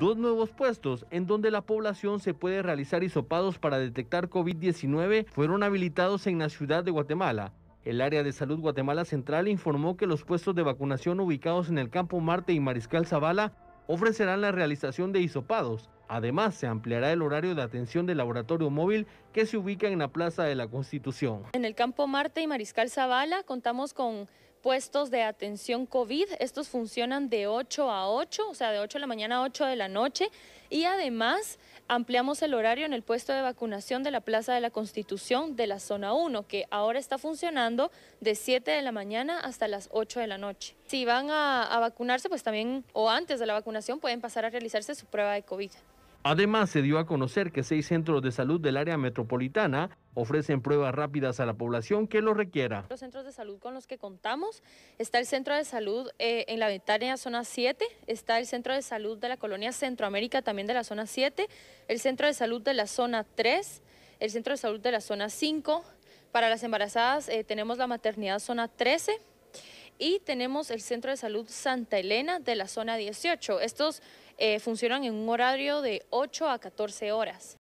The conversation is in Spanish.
dos nuevos puestos en donde la población se puede realizar hisopados para detectar COVID-19 fueron habilitados en la ciudad de Guatemala. El área de salud Guatemala Central informó que los puestos de vacunación ubicados en el campo Marte y Mariscal Zavala ofrecerán la realización de hisopados. Además, se ampliará el horario de atención del laboratorio móvil que se ubica en la Plaza de la Constitución. En el campo Marte y Mariscal Zavala contamos con puestos de atención COVID. Estos funcionan de 8 a 8, o sea, de 8 de la mañana a 8 de la noche. Y además ampliamos el horario en el puesto de vacunación de la Plaza de la Constitución de la Zona 1, que ahora está funcionando de 7 de la mañana hasta las 8 de la noche. Si van a, a vacunarse, pues también, o antes de la vacunación, pueden pasar a realizarse su prueba de COVID. Además, se dio a conocer que seis centros de salud del área metropolitana ofrecen pruebas rápidas a la población que lo requiera. Los centros de salud con los que contamos, está el centro de salud eh, en la ventana zona 7, está el centro de salud de la colonia Centroamérica también de la zona 7, el centro de salud de la zona 3, el centro de salud de la zona 5, para las embarazadas eh, tenemos la maternidad zona 13, y tenemos el Centro de Salud Santa Elena de la zona 18. Estos eh, funcionan en un horario de 8 a 14 horas.